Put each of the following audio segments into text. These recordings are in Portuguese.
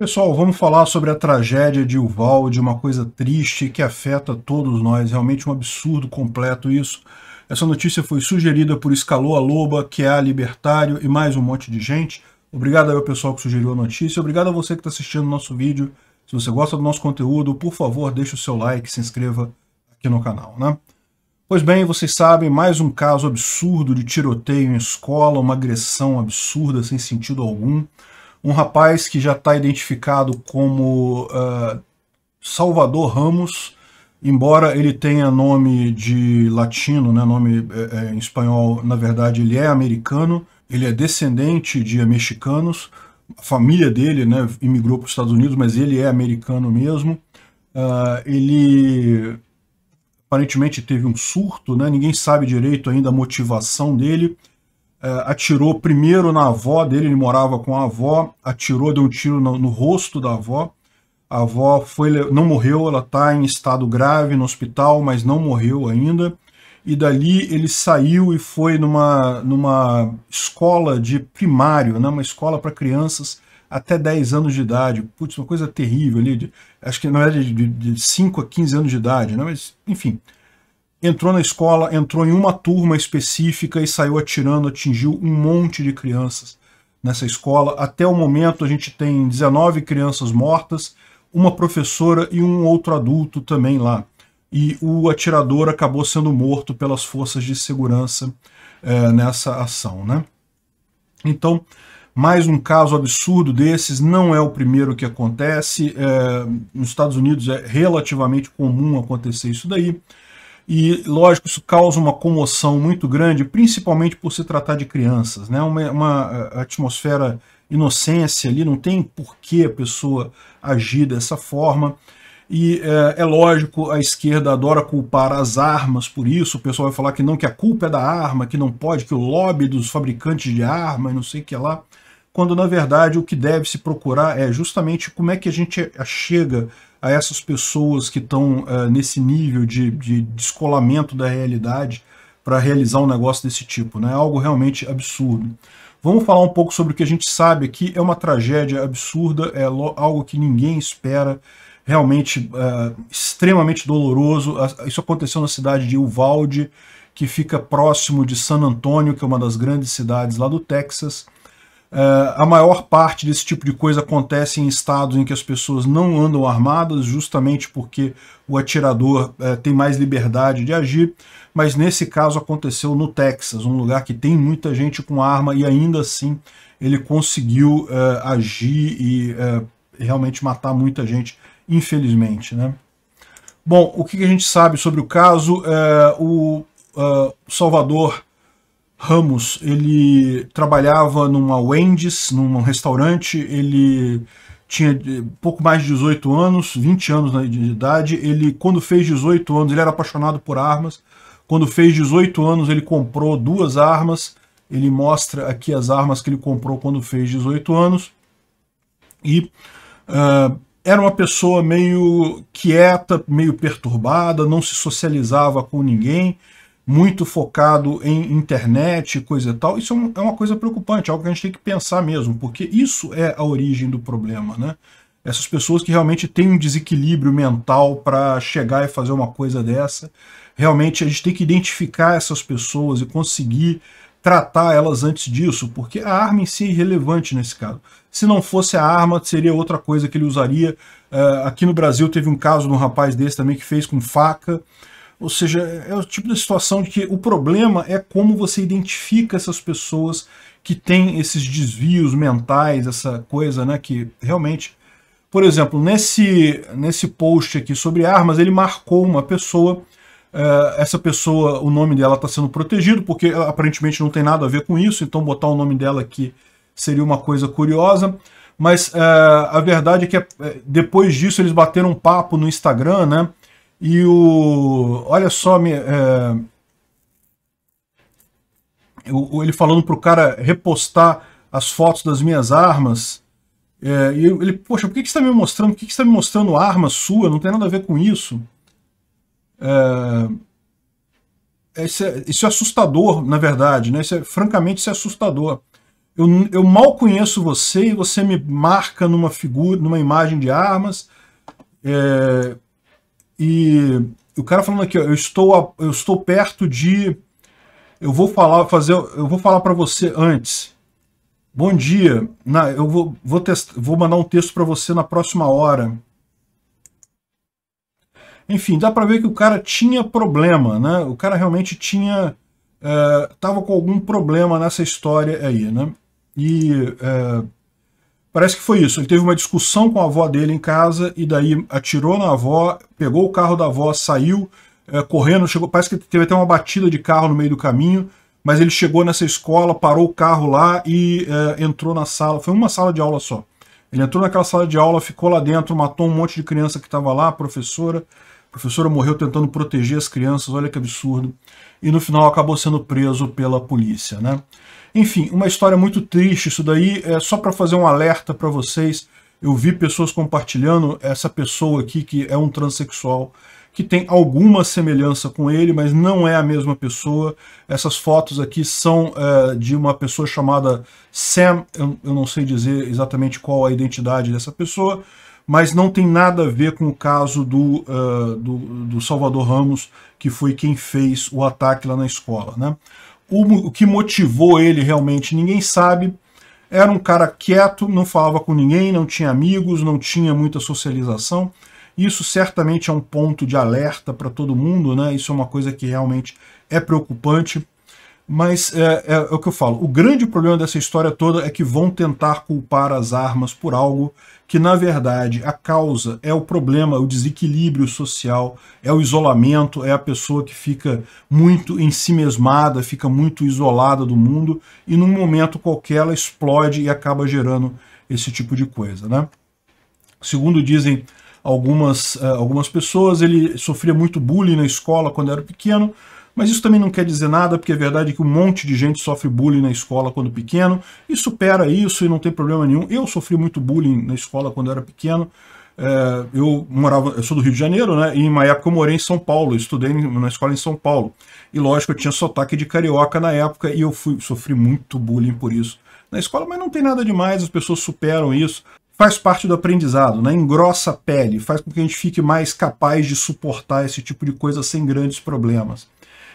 Pessoal, vamos falar sobre a tragédia de Uvalde, uma coisa triste que afeta todos nós, realmente um absurdo completo isso. Essa notícia foi sugerida por Escaloa Loba, que é a libertário e mais um monte de gente. Obrigado ao pessoal que sugeriu a notícia, obrigado a você que está assistindo o nosso vídeo. Se você gosta do nosso conteúdo, por favor, deixe o seu like, se inscreva aqui no canal, né? Pois bem, vocês sabem, mais um caso absurdo de tiroteio em escola, uma agressão absurda sem sentido algum um rapaz que já está identificado como uh, Salvador Ramos, embora ele tenha nome de latino, né, nome é, é, em espanhol, na verdade ele é americano, ele é descendente de mexicanos, a família dele né, imigrou para os Estados Unidos, mas ele é americano mesmo. Uh, ele aparentemente teve um surto, né, ninguém sabe direito ainda a motivação dele, é, atirou primeiro na avó dele, ele morava com a avó, atirou, deu um tiro no, no rosto da avó. A avó foi, não morreu, ela está em estado grave no hospital, mas não morreu ainda. E dali ele saiu e foi numa, numa escola de primário, né, uma escola para crianças até 10 anos de idade. Putz, uma coisa terrível ali, de, acho que na verdade de, de 5 a 15 anos de idade, né, mas enfim, entrou na escola, entrou em uma turma específica e saiu atirando, atingiu um monte de crianças nessa escola. Até o momento a gente tem 19 crianças mortas, uma professora e um outro adulto também lá. E o atirador acabou sendo morto pelas forças de segurança é, nessa ação. Né? Então, mais um caso absurdo desses, não é o primeiro que acontece. É, nos Estados Unidos é relativamente comum acontecer isso daí. E, lógico, isso causa uma comoção muito grande, principalmente por se tratar de crianças. Né? Uma, uma eh, atmosfera inocência ali, não tem por que a pessoa agir dessa forma. E é, é, lógico, a esquerda adora culpar as armas por isso, o pessoal vai falar que não, que a culpa é da arma, que não pode, que o lobby dos fabricantes de armas não sei o que lá quando na verdade o que deve se procurar é justamente como é que a gente chega a essas pessoas que estão uh, eh, nesse nível de, de, descolamento da realidade para realizar um negócio desse tipo. né? É algo realmente absurdo. Vamos falar um pouco sobre o que a gente sabe aqui. É uma tragédia absurda, é algo que ninguém espera, realmente uh, extremamente doloroso. Isso aconteceu na cidade de Uvalde, que fica próximo de San Antonio, que é uma das grandes cidades lá do Texas. Uh, a maior parte desse tipo de coisa acontece em estados em que as pessoas não andam armadas, justamente porque o atirador uh, tem mais liberdade de agir, mas nesse caso aconteceu no Texas, um lugar que tem muita gente com arma e ainda assim ele conseguiu uh, agir e realmente matar muita gente, infelizmente. Né? Bom, o que a gente sabe sobre o caso? o Salvador Ramos, ele trabalhava numa Wendy's, num restaurante, ele tinha eh, pouco mais de 18 anos, 20 anos né, de idade, ele quando fez 18 anos, ele era apaixonado por armas, quando fez 18 anos ele comprou duas armas, ele mostra aqui as armas que ele comprou quando fez 18 anos, e uh, era uma pessoa meio quieta, meio perturbada, não se socializava com ninguém, muito focado em internet, coisa e tal, isso é, é, uma coisa preocupante, algo que a gente tem que pensar mesmo, porque isso é a origem do problema, né? Essas pessoas que realmente têm um desequilíbrio mental para chegar e fazer uma coisa dessa, realmente a gente tem que identificar essas pessoas e conseguir tratar elas antes disso, porque a arma em si é irrelevante nesse caso. Se não fosse a arma, seria outra coisa que ele usaria. Eh, aqui no Brasil teve um caso de um rapaz desse também que fez com faca, ou seja, é o tipo da situação de que o problema é como você identifica essas pessoas que têm esses desvios mentais, essa coisa, né, que realmente... Por exemplo, nesse, nesse post aqui sobre armas, ele marcou uma pessoa eh, essa pessoa, o nome dela está sendo protegido, porque aparentemente não tem nada a ver com isso, então botar o nome dela aqui seria uma coisa curiosa. Mas uh, a verdade é que eh, depois disso eles bateram um papo no Instagram, né? E o. Olha só, me, é, ele falando pro cara repostar as fotos das minhas armas. É, e ele, poxa, por que, que você está me mostrando? Por que, que você está me mostrando arma sua? Não tem nada a ver com isso. É, é, isso, é, isso é assustador, na verdade, né? Isso é, francamente, isso é assustador. Eu, eu mal conheço você e você me marca numa figura, numa imagem de armas. É, e o cara falando aqui, ó, eu estou, eu estou perto de. Eu vou falar, fazer, eu vou falar para você antes. Bom dia. Na, eu vou, vou, test, vou mandar um texto para você na próxima hora. Enfim, dá para ver que o cara tinha problema, né? O cara realmente tinha, é, tava com algum problema nessa história aí, né? E é, Parece que foi isso. Ele teve uma discussão com a avó dele em casa e daí atirou na avó, pegou o carro da avó, saiu é, correndo, chegou. Parece que teve até uma batida de carro no meio do caminho, mas ele chegou nessa escola, parou o carro lá e é, entrou na sala. Foi uma sala de aula só. Ele entrou naquela sala de aula, ficou lá dentro, matou um monte de criança que estava lá, a professora. A professora morreu tentando proteger as crianças, olha que absurdo. E no final acabou sendo preso pela polícia, né? Enfim, uma história muito triste isso daí. É só para fazer um alerta para vocês. Eu vi pessoas compartilhando essa pessoa aqui que é um transexual que tem alguma semelhança com ele, mas não é a mesma pessoa. Essas fotos aqui são é, de uma pessoa chamada Sam, eu, eu não sei dizer exatamente qual a identidade dessa pessoa, mas não tem nada a ver com o caso do, uh, do, do Salvador Ramos, que foi quem fez o ataque lá na escola. Né? O, o que motivou ele realmente ninguém sabe. Era um cara quieto, não falava com ninguém, não tinha amigos, não tinha muita socialização. Isso certamente é um ponto de alerta para todo mundo, né? Isso é uma coisa que realmente é preocupante. Mas é, é, é, o que eu falo, o grande problema dessa história toda é que vão tentar culpar as armas por algo que, na verdade, a causa é o problema, o desequilíbrio social, é o isolamento, é a pessoa que fica muito ensimesmada, fica muito isolada do mundo e num momento qualquer ela explode e acaba gerando esse tipo de coisa. Né? Segundo dizem algumas, é, algumas pessoas, ele sofria muito bullying na escola quando era pequeno, mas isso também não quer dizer nada, porque é verdade que um monte de gente sofre bullying na escola quando pequeno, e supera isso e não tem problema nenhum. Eu sofri muito bullying na escola quando era pequeno, é, eu morava, eu sou do Rio de Janeiro, né? E em uma época eu morei em São Paulo, estudei na escola em São Paulo. E lógico, eu tinha sotaque de carioca na época e eu fui, sofri muito bullying por isso na escola, mas não tem nada demais, as pessoas superam isso. Faz parte do aprendizado, né? engrossa a pele, faz com que a gente fique mais capaz de suportar esse tipo de coisa sem grandes problemas.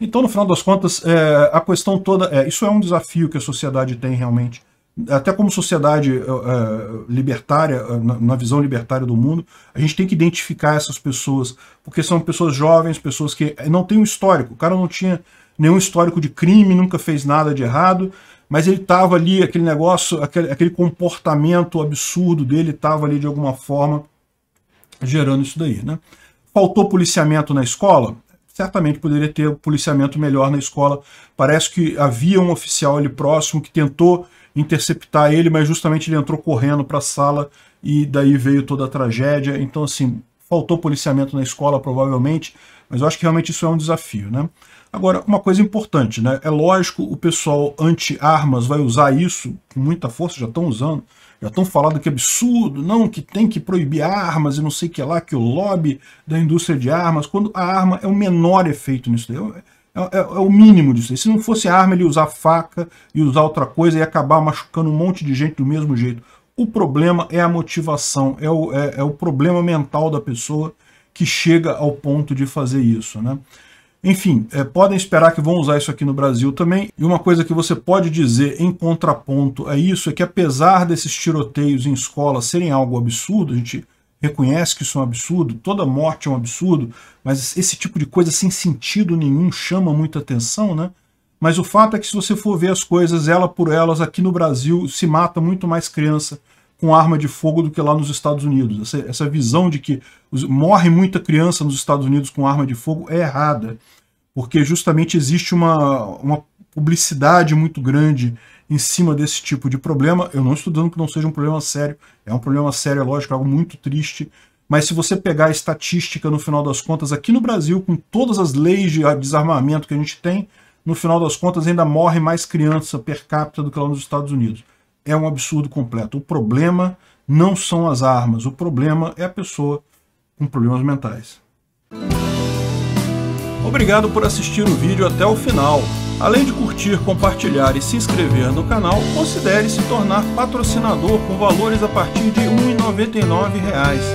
Então, no final das contas, é, a questão toda é, isso é um desafio que a sociedade tem realmente. Até como sociedade é, é libertária, é, na visão libertária do mundo, a gente tem que identificar essas pessoas, porque são pessoas jovens, pessoas que não têm um histórico. O cara não tinha nenhum histórico de crime, nunca fez nada de errado, mas ele estava ali, aquele negócio, aquele, aquele comportamento absurdo dele estava ali de alguma forma gerando isso daí. Né? Faltou policiamento na escola? certamente poderia ter policiamento melhor na escola. Parece que havia um oficial ali próximo que tentou interceptar ele, mas justamente ele entrou correndo para a sala e daí veio toda a tragédia. Então, assim, faltou policiamento na escola, provavelmente. Mas eu acho que realmente isso é um desafio, né? Agora, uma coisa importante, né? É lógico, o pessoal anti-armas vai usar isso com muita força, já estão usando, já estão falando que é absurdo, não, que tem que proibir armas e não sei o que lá, que o lobby da indústria de armas, quando a arma é o menor efeito nisso daí, é, é, é o mínimo disso Se não fosse a arma, ele usar faca e usar outra coisa e acabar machucando um monte de gente do mesmo jeito. O problema é a motivação, é o, é, é o problema mental da pessoa que chega ao ponto de fazer isso. Né? Enfim, é, podem esperar que vão usar isso aqui no Brasil também. E uma coisa que você pode dizer em contraponto a isso é que apesar desses tiroteios em escola serem algo absurdo, a gente reconhece que isso é um absurdo, toda morte é um absurdo, mas esse tipo de coisa sem sentido nenhum chama muita atenção, né? Mas o fato é que se você for ver as coisas ela por elas, aqui no Brasil se mata muito mais criança com arma de fogo do que lá nos Estados Unidos. Essa, essa visão de que morre muita criança nos Estados Unidos com arma de fogo é errada, porque justamente existe uma, uma publicidade muito grande em cima desse tipo de problema. Eu não estou dizendo que não seja um problema sério, é um problema sério, é lógico, é algo muito triste. Mas se você pegar a estatística, no final das contas, aqui no Brasil, com todas as leis de desarmamento que a gente tem, no final das contas ainda morre mais criança per capita do que lá nos Estados Unidos é um absurdo completo. O problema não são as armas, o problema é a pessoa com problemas mentais. Obrigado por assistir o vídeo até o final. Além de curtir, compartilhar e se inscrever no canal, considere se tornar patrocinador com valores a partir de R$ 1,99